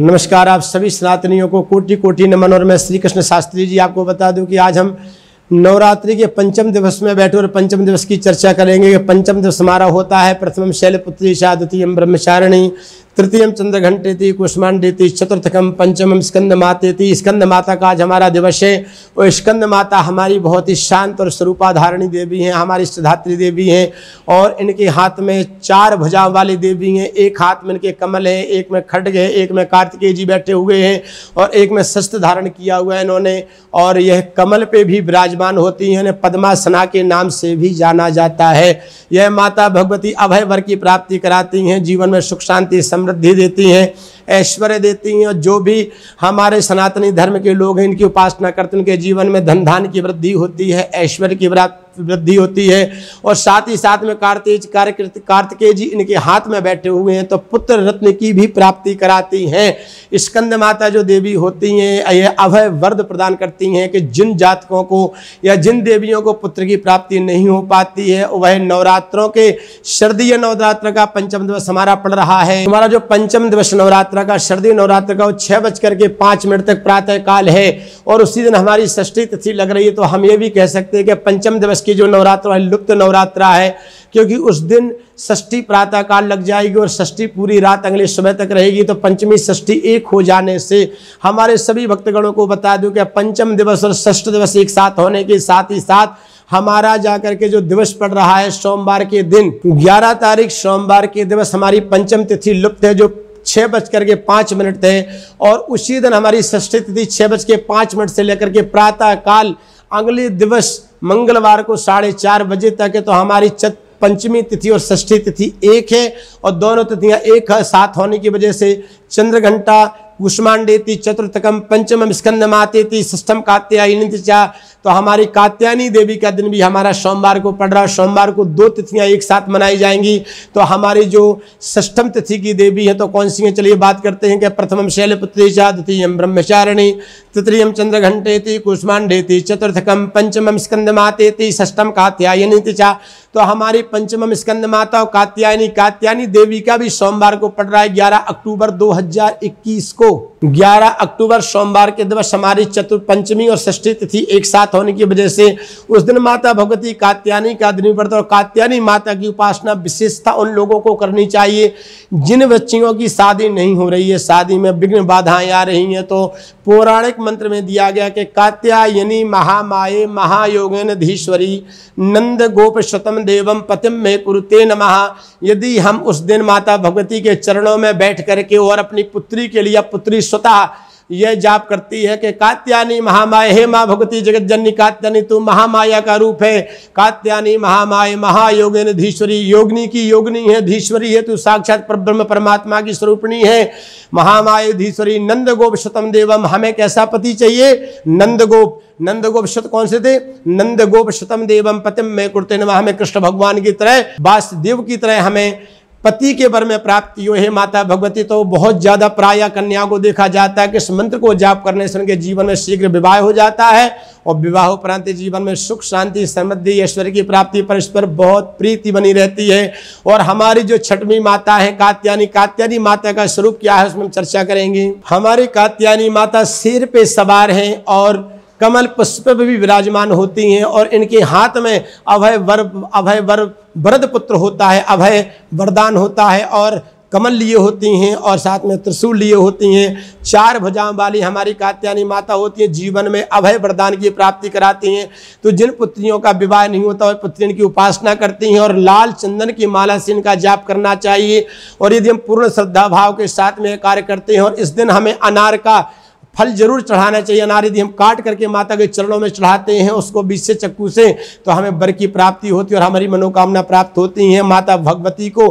नमस्कार आप सभी सनातनियों को कोटि कोटि नमन और मैं श्री कृष्ण शास्त्री जी आपको बता दूं कि आज हम नवरात्रि के पंचम दिवस में बैठे और पंचम दिवस की चर्चा करेंगे कि पंचम दिवस हमारा होता है प्रथम शैलपुत्री शाह द्वितीय ब्रह्मचारिणी तृतीयम चंद्र घंटेति थी चतुर्थकम पंचमम स्कंद थी स्कंद माता का आज हमारा दिवस है और स्कंद माता हमारी बहुत ही शांत और स्वरूपाधारणी देवी हैं हमारी सिद्धात्री देवी हैं और इनके हाथ में चार भुजाओं वाली देवी हैं एक हाथ में इनके कमल है एक में खड्ग है एक में कार्तिकेय जी बैठे हुए हैं और एक में शस्त्र धारण किया हुआ है इन्होंने और यह कमल पे भी विराजमान होती हैं इन्हें पद्मासना के नाम से भी जाना जाता है यह माता भगवती अभय वर की प्राप्ति कराती हैं जीवन में सुख शांति सम दे देती हैं ऐश्वर्य देती हैं और जो भी हमारे सनातनी धर्म के लोग हैं इनकी उपासना करते हैं उनके जीवन में धन धान की वृद्धि होती है ऐश्वर्य की वृद्धि होती है और साथ ही साथ में कार्तिक कार्तिकेय जी इनके हाथ में बैठे हुए हैं तो पुत्र रत्न की भी प्राप्ति कराती हैं स्कंद माता जो देवी होती हैं यह अभय वर्द प्रदान करती हैं कि जिन जातकों को या जिन देवियों को पुत्र की प्राप्ति नहीं हो पाती है वह नवरात्रों के शरदीय नवरात्र का पंचम दिवस हमारा पड़ रहा है हमारा जो पंचम दिवस नवरात्र नवरात्र का शरदी नवरात्र का छः बज करके पाँच मिनट तक प्रातः काल है और उसी दिन हमारी षष्ठी तिथि लग रही है तो हम ये भी कह सकते हैं कि पंचम दिवस की जो नवरात्र है लुप्त नवरात्र है क्योंकि उस दिन षष्ठी प्रातः काल लग जाएगी और षष्ठी पूरी रात अगले सुबह तक रहेगी तो पंचमी षष्ठी एक हो जाने से हमारे सभी भक्तगणों को बता दूं कि पंचम दिवस और षष्ठ दिवस एक साथ होने के साथ ही साथ हमारा जा करके जो दिवस पड़ रहा है सोमवार के दिन 11 तारीख सोमवार के दिवस हमारी पंचम तिथि लुप्त है जो छः बज करके पाँच मिनट थे और उसी दिन हमारी षष्ठी तिथि छः बज के पाँच मिनट से लेकर के प्रातः काल अगले दिवस मंगलवार को साढ़े चार बजे तक है तो हमारी चत पंचमी तिथि और षष्ठी तिथि एक है और दोनों तिथियां एक साथ होने की वजह से चंद्र घंटा कुष्मांडेति चतुर्थकम पंचम स्कंदमातेति षष्ठम कात्यायनी चा तो हमारी कात्यायनी देवी का दिन भी हमारा सोमवार को पड़ रहा है सोमवार को दो तिथियां एक साथ मनाई जाएंगी तो हमारी जो षष्ठम तिथि की देवी है तो कौन सी है चलिए बात करते हैं कि प्रथम शैलपुत्री चा द्वितीय ब्रह्मचारिणी तृतीय चंद्र कुष्मांडे थी चतुर्थकम पंचमम स्कंद थी षष्ठम कात्यायनी तिचा तो हमारी पंचमम स्कंद माता और कात्यायनी कात्यायनी देवी का भी सोमवार को पड़ रहा है ग्यारह अक्टूबर इक्कीस को ग्यारह अक्टूबर सोमवार के दिवस हमारी चतुर्थ पंचमी और षष्ठी तिथि एक साथ साथ होने की वजह से उस दिन माता भगवती कात्यानी का दिन पड़ता है और कात्यानी माता की उपासना विशेषता उन लोगों को करनी चाहिए जिन बच्चियों की शादी नहीं हो रही है शादी में विघ्न बाधाएं आ रही हैं तो पौराणिक मंत्र में दिया गया कि कात्यायनी महामाये धीश्वरी नंद गोप शतम देवम पतिम मे कुरुते नमः यदि हम उस दिन माता भगवती के चरणों में बैठ करके और अपनी पुत्री के लिए पुत्री स्वतः यह जाप करती है कि कात्यानी महामाय हे माँ भगवती जगत जननी कात्यानी तू महामाया का रूप है कात्यानी महामाय महायोगेन धीश्वरी योगनी की योगनी है धीश्वरी है तू साक्षात पर ब्रह्म परमात्मा की स्वरूपणी है महामाय धीश्वरी नंद गोप शतम देवम हमें कैसा पति चाहिए नंद गोप नंद गोप शत कौन से थे नंद गोप शतम देवम पतिम में कुर्ते हमें कृष्ण भगवान की तरह वासदेव की तरह हमें पति के वर में प्राप्त यो है माता भगवती तो बहुत ज़्यादा प्राय कन्या को देखा जाता है कि इस मंत्र को जाप करने से उनके जीवन में शीघ्र विवाह हो जाता है और विवाह उपरांत जीवन में सुख शांति समृद्धि ऐश्वर्य की प्राप्ति परस्पर बहुत प्रीति बनी रहती है और हमारी जो छठवीं माता है कात्यानी कात्यानी माता का स्वरूप क्या है उसमें हम चर्चा करेंगे हमारी कात्यानी माता सिर पे सवार है और कमल पुष्प भी विराजमान होती हैं और इनके हाथ में अभय वर अभय वर वरद पुत्र होता है अभय वरदान होता है और कमल लिए होती हैं और साथ में त्रिशूल लिए होती हैं चार भुजाओं वाली हमारी कात्यानी माता होती है जीवन में अभय वरदान की प्राप्ति कराती हैं तो जिन पुत्रियों का विवाह नहीं होता वह पुत्रियों की उपासना करती हैं और लाल चंदन की माला से इनका जाप करना चाहिए और यदि हम पूर्ण श्रद्धा भाव के साथ में कार्य करते हैं और इस दिन हमें अनार का फल जरूर चढ़ाना चाहिए अनार यदि हम काट करके माता के चरणों में चढ़ाते हैं उसको बीच से चक्कू से तो हमें बर की प्राप्ति होती है और हमारी मनोकामना प्राप्त होती है माता भगवती को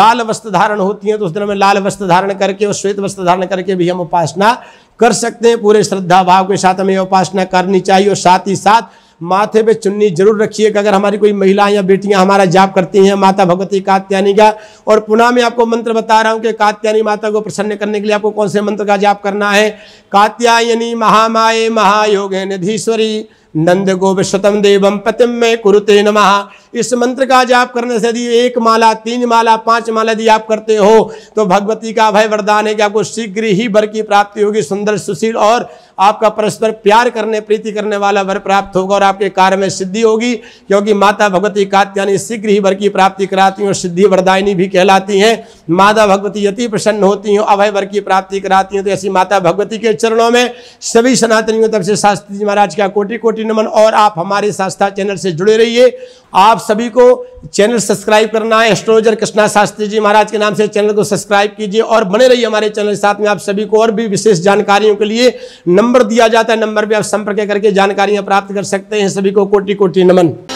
लाल वस्त्र धारण होती है तो उस दिन हमें लाल वस्त्र धारण करके और श्वेत वस्त्र धारण करके भी हम उपासना कर सकते हैं पूरे श्रद्धा भाव के साथ हमें उपासना करनी चाहिए और साथ ही साथ माथे पे चुन्नी जरूर रखिएगा अगर हमारी कोई महिलाएं या बेटियां हमारा जाप करती हैं माता भगवती कात्यानी का और पुनः मैं आपको मंत्र बता रहा हूं कि कात्यानी माता को प्रसन्न करने के लिए आपको कौन से मंत्र का जाप करना है कात्यायनी महामाए महायोगे निधीश्वरी नंद गोविशतम देवम पतिम में कुरुते नमः इस मंत्र का जाप करने से यदि एक माला तीन माला पांच माला यदि आप करते हो तो भगवती का भय वरदान है कि आपको शीघ्र ही वर की प्राप्ति होगी सुंदर सुशील और आपका परस्पर प्यार करने प्रीति करने वाला वर प्राप्त होगा और आपके कार्य में सिद्धि होगी क्योंकि माता भगवती कात्यानी शीघ्र ही वर की प्राप्ति कराती हैं और सिद्धि वरदायनी भी कहलाती हैं माता भगवती यति प्रसन्न होती हूँ अभय वर की प्राप्ति कराती हूँ तो ऐसी माता भगवती के चरणों में सभी सनातनियों तब से शास्त्री जी महाराज का कोटि कोटि नमन और आप हमारे शास्त्रा चैनल से जुड़े रहिए आप सभी को चैनल सब्सक्राइब करना है एस्ट्रोलॉजर कृष्णा शास्त्री जी महाराज के नाम से चैनल को सब्सक्राइब कीजिए और बने रहिए हमारे चैनल के साथ में आप सभी को और भी विशेष जानकारियों के लिए नंबर दिया जाता है नंबर पर आप संपर्क करके जानकारियाँ प्राप्त कर सकते हैं सभी को कोटि कोटि नमन